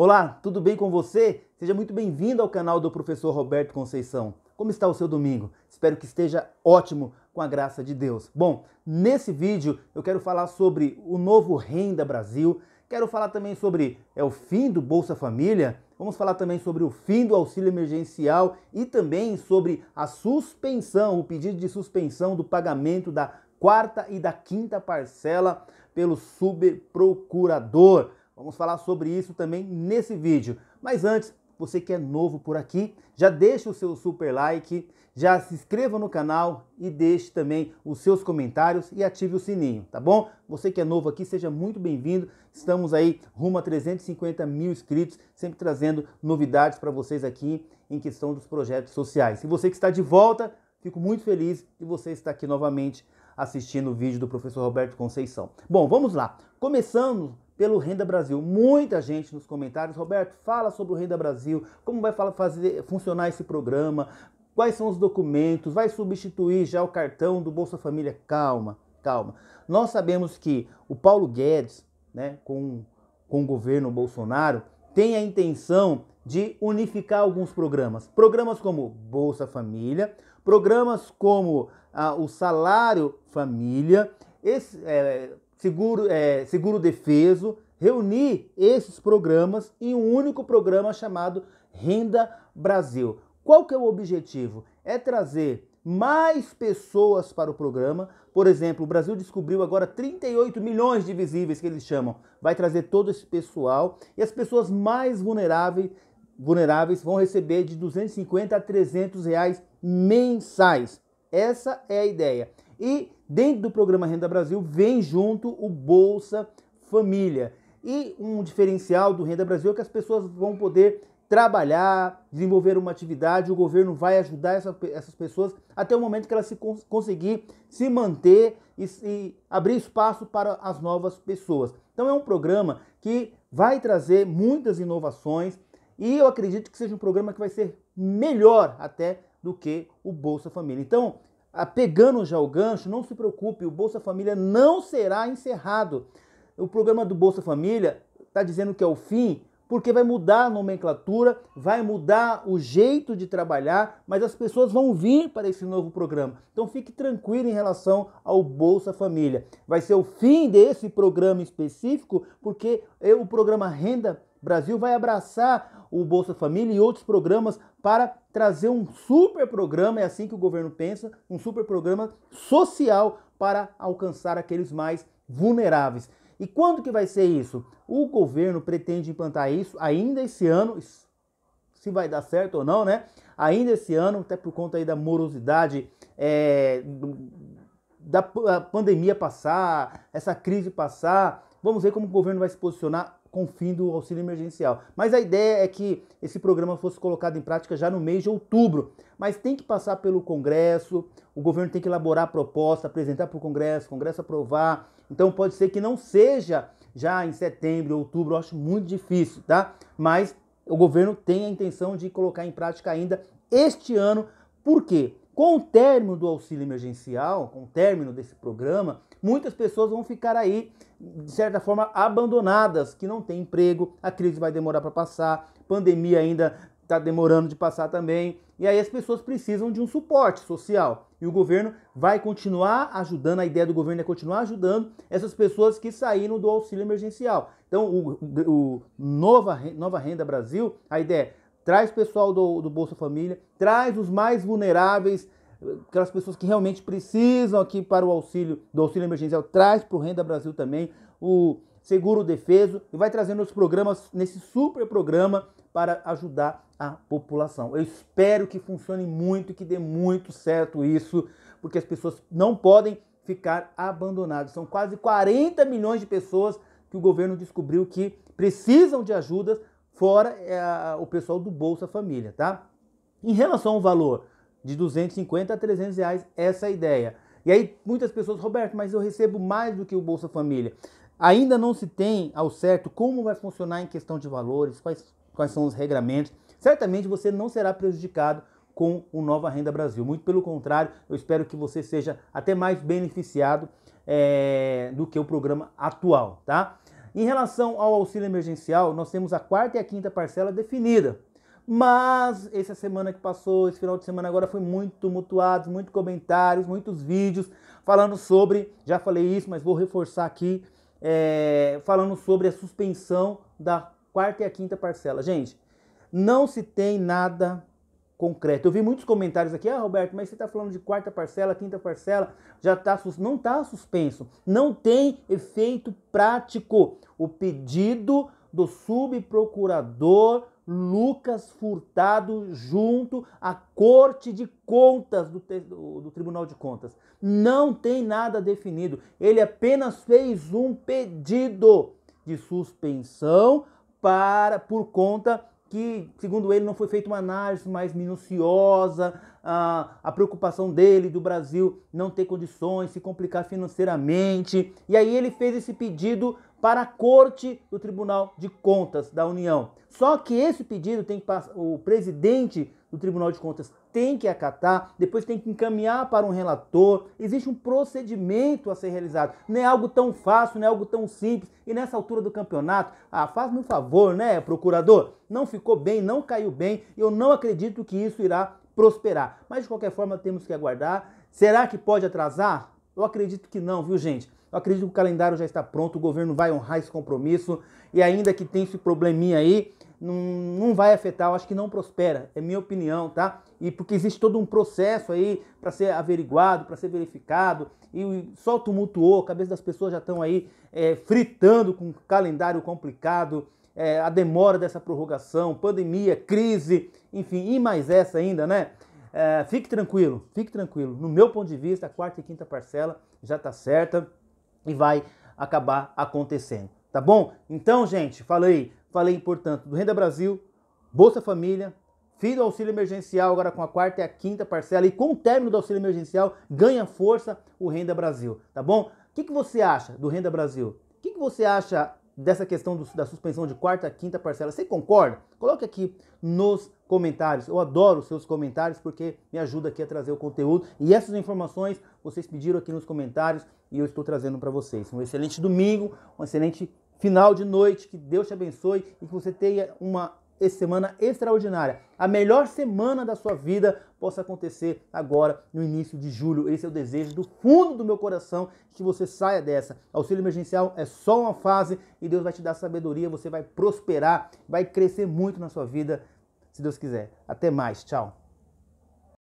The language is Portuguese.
Olá, tudo bem com você? Seja muito bem-vindo ao canal do professor Roberto Conceição. Como está o seu domingo? Espero que esteja ótimo com a graça de Deus. Bom, nesse vídeo eu quero falar sobre o novo Renda Brasil, quero falar também sobre é, o fim do Bolsa Família, vamos falar também sobre o fim do auxílio emergencial e também sobre a suspensão, o pedido de suspensão do pagamento da quarta e da quinta parcela pelo subprocurador. Vamos falar sobre isso também nesse vídeo. Mas antes, você que é novo por aqui, já deixa o seu super like, já se inscreva no canal e deixe também os seus comentários e ative o sininho, tá bom? Você que é novo aqui, seja muito bem-vindo. Estamos aí rumo a 350 mil inscritos, sempre trazendo novidades para vocês aqui em questão dos projetos sociais. E você que está de volta, fico muito feliz de você estar aqui novamente assistindo o vídeo do professor Roberto Conceição. Bom, vamos lá. Começando pelo Renda Brasil. Muita gente nos comentários, Roberto, fala sobre o Renda Brasil, como vai fazer funcionar esse programa, quais são os documentos, vai substituir já o cartão do Bolsa Família? Calma, calma. Nós sabemos que o Paulo Guedes, né, com, com o governo Bolsonaro, tem a intenção de unificar alguns programas. Programas como Bolsa Família, programas como ah, o Salário Família, esse, é, seguro, é, seguro defeso, reunir esses programas em um único programa chamado Renda Brasil. Qual que é o objetivo? É trazer mais pessoas para o programa. Por exemplo, o Brasil descobriu agora 38 milhões de visíveis que eles chamam. Vai trazer todo esse pessoal e as pessoas mais vulneráveis, vulneráveis vão receber de 250 a 300 reais mensais. Essa é a ideia. E Dentro do programa Renda Brasil vem junto o Bolsa Família. E um diferencial do Renda Brasil é que as pessoas vão poder trabalhar, desenvolver uma atividade, o governo vai ajudar essa, essas pessoas até o momento que elas se cons conseguir se manter e, e abrir espaço para as novas pessoas. Então é um programa que vai trazer muitas inovações e eu acredito que seja um programa que vai ser melhor até do que o Bolsa Família. Então, ah, pegando já o gancho, não se preocupe, o Bolsa Família não será encerrado. O programa do Bolsa Família está dizendo que é o fim, porque vai mudar a nomenclatura, vai mudar o jeito de trabalhar, mas as pessoas vão vir para esse novo programa. Então fique tranquilo em relação ao Bolsa Família. Vai ser o fim desse programa específico, porque é o programa Renda o Brasil vai abraçar o Bolsa Família e outros programas para trazer um super programa, é assim que o governo pensa, um super programa social para alcançar aqueles mais vulneráveis. E quando que vai ser isso? O governo pretende implantar isso ainda esse ano, se vai dar certo ou não, né? Ainda esse ano, até por conta aí da morosidade é, da pandemia passar, essa crise passar, vamos ver como o governo vai se posicionar com o fim do auxílio emergencial. Mas a ideia é que esse programa fosse colocado em prática já no mês de outubro. Mas tem que passar pelo Congresso, o governo tem que elaborar a proposta, apresentar para o Congresso, o Congresso aprovar. Então pode ser que não seja já em setembro, outubro, eu acho muito difícil, tá? Mas o governo tem a intenção de colocar em prática ainda este ano. Por quê? Com o término do auxílio emergencial, com o término desse programa, muitas pessoas vão ficar aí de certa forma, abandonadas, que não têm emprego, a crise vai demorar para passar, pandemia ainda está demorando de passar também. E aí as pessoas precisam de um suporte social. E o governo vai continuar ajudando, a ideia do governo é continuar ajudando essas pessoas que saíram do auxílio emergencial. Então, o, o Nova, Nova Renda Brasil, a ideia é traz pessoal do, do Bolsa Família, traz os mais vulneráveis aquelas pessoas que realmente precisam aqui para o auxílio, do auxílio emergencial, traz para o Renda Brasil também o Seguro Defeso e vai trazendo os programas, nesse super programa, para ajudar a população. Eu espero que funcione muito, que dê muito certo isso, porque as pessoas não podem ficar abandonadas. São quase 40 milhões de pessoas que o governo descobriu que precisam de ajudas, fora é, o pessoal do Bolsa Família, tá? Em relação ao valor, de 250 a 300 reais, essa é a ideia. E aí muitas pessoas, Roberto, mas eu recebo mais do que o Bolsa Família. Ainda não se tem ao certo como vai funcionar em questão de valores, quais, quais são os regramentos. Certamente você não será prejudicado com o Nova Renda Brasil. Muito pelo contrário, eu espero que você seja até mais beneficiado é, do que o programa atual, tá? Em relação ao auxílio emergencial, nós temos a quarta e a quinta parcela definida. Mas essa semana que passou, esse final de semana agora foi muito mutuado muitos comentários, muitos vídeos falando sobre, já falei isso, mas vou reforçar aqui, é, falando sobre a suspensão da quarta e a quinta parcela. Gente, não se tem nada concreto. Eu vi muitos comentários aqui, ah, Roberto, mas você está falando de quarta parcela, quinta parcela, já tá não está suspenso, não tem efeito prático. O pedido do subprocurador Lucas Furtado junto à Corte de Contas do, do, Tribunal de Contas. Não tem nada definido. Ele apenas fez um pedido de suspensão para por conta que, segundo ele, não foi feita uma análise mais minuciosa, a, a preocupação dele do Brasil não ter condições, se complicar financeiramente. E aí ele fez esse pedido para a Corte do Tribunal de Contas da União. Só que esse pedido tem que passar, o presidente do Tribunal de Contas tem que acatar, depois tem que encaminhar para um relator. Existe um procedimento a ser realizado. Não é algo tão fácil, não é algo tão simples. E nessa altura do campeonato, ah, faz-me um favor, né, procurador? Não ficou bem, não caiu bem. Eu não acredito que isso irá prosperar. Mas de qualquer forma, temos que aguardar. Será que pode atrasar? Eu acredito que não, viu, gente? Eu acredito que o calendário já está pronto, o governo vai honrar esse compromisso e ainda que tenha esse probleminha aí, não, não vai afetar, eu acho que não prospera, é minha opinião, tá? E porque existe todo um processo aí para ser averiguado, para ser verificado, e só tumultuou, a cabeça das pessoas já estão aí é, fritando com um calendário complicado, é, a demora dessa prorrogação, pandemia, crise, enfim, e mais essa ainda, né? É, fique tranquilo, fique tranquilo. No meu ponto de vista, a quarta e quinta parcela já está certa e vai acabar acontecendo, tá bom? Então, gente, falei, falei, portanto, do Renda Brasil, Bolsa Família, fim do auxílio emergencial, agora com a quarta e a quinta parcela, e com o término do auxílio emergencial, ganha força o Renda Brasil, tá bom? O que, que você acha do Renda Brasil? O que, que você acha dessa questão do, da suspensão de quarta, quinta parcela. Você concorda? Coloque aqui nos comentários. Eu adoro os seus comentários porque me ajuda aqui a trazer o conteúdo. E essas informações vocês pediram aqui nos comentários e eu estou trazendo para vocês. Um excelente domingo, um excelente final de noite. Que Deus te abençoe e que você tenha uma essa semana extraordinária. A melhor semana da sua vida possa acontecer agora no início de julho. Esse é o desejo do fundo do meu coração que você saia dessa. Auxílio emergencial é só uma fase e Deus vai te dar sabedoria, você vai prosperar, vai crescer muito na sua vida, se Deus quiser. Até mais, tchau.